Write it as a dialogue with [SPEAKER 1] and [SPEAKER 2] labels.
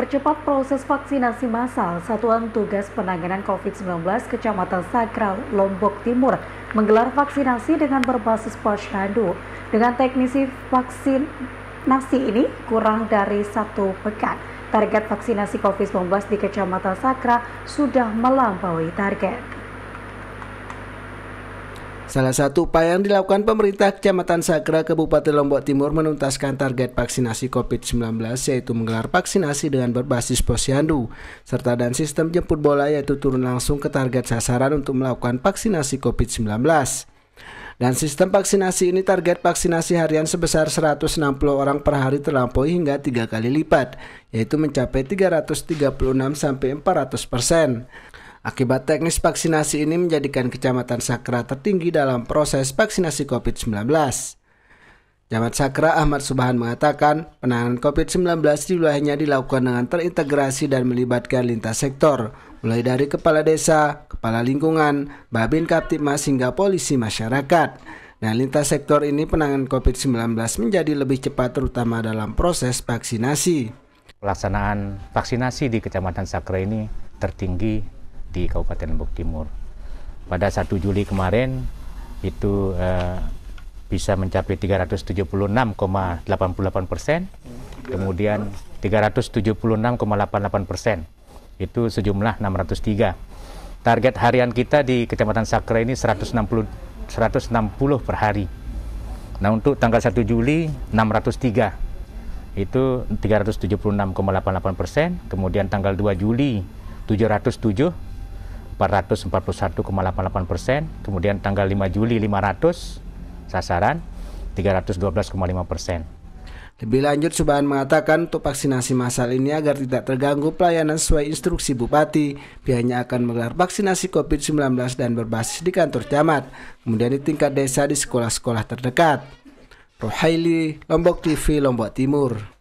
[SPEAKER 1] Percepat proses vaksinasi massal, Satuan Tugas Penanganan COVID-19 Kecamatan Sakral, Lombok Timur menggelar vaksinasi dengan berbasis posyandu. Dengan teknisi vaksinasi ini kurang dari satu pekan. Target vaksinasi COVID-19 di Kecamatan Sakra sudah melampaui target.
[SPEAKER 2] Salah satu upaya yang dilakukan pemerintah Kecamatan Sakra Kabupaten Lombok Timur menuntaskan target vaksinasi COVID-19 yaitu menggelar vaksinasi dengan berbasis posyandu serta dan sistem jemput bola yaitu turun langsung ke target sasaran untuk melakukan vaksinasi COVID-19. Dan sistem vaksinasi ini target vaksinasi harian sebesar 160 orang per hari terlampaui hingga tiga kali lipat, yaitu mencapai 336 sampai 400 persen. Akibat teknis vaksinasi ini menjadikan Kecamatan Sakra tertinggi dalam proses vaksinasi COVID-19. Camat Sakra Ahmad Subhan mengatakan, penanganan COVID-19 di wilayahnya dilakukan dengan terintegrasi dan melibatkan lintas sektor, mulai dari kepala desa, kepala lingkungan, babin kaptimas hingga polisi masyarakat. Nah, lintas sektor ini penanganan COVID-19 menjadi lebih cepat terutama dalam proses vaksinasi.
[SPEAKER 3] Pelaksanaan vaksinasi di Kecamatan Sakra ini tertinggi di Kabupaten Lombok Timur. Pada 1 Juli kemarin itu eh, bisa mencapai 376,88 persen, kemudian 376,88 persen itu sejumlah 603. Target harian kita di Kecamatan Sakra ini 160 160 per hari. Nah untuk tanggal 1 Juli 603 itu 376,88 persen, kemudian tanggal 2 Juli 707 441,88 persen, kemudian tanggal 5 Juli 500 sasaran 312,5 persen.
[SPEAKER 2] Lebih lanjut, Subhan mengatakan untuk vaksinasi massal ini agar tidak terganggu pelayanan sesuai instruksi Bupati, pihaknya akan menggelar vaksinasi COVID-19 dan berbasis di kantor camat, kemudian di tingkat desa di sekolah-sekolah terdekat. Rohaili, Lombok TV, Lombok Timur.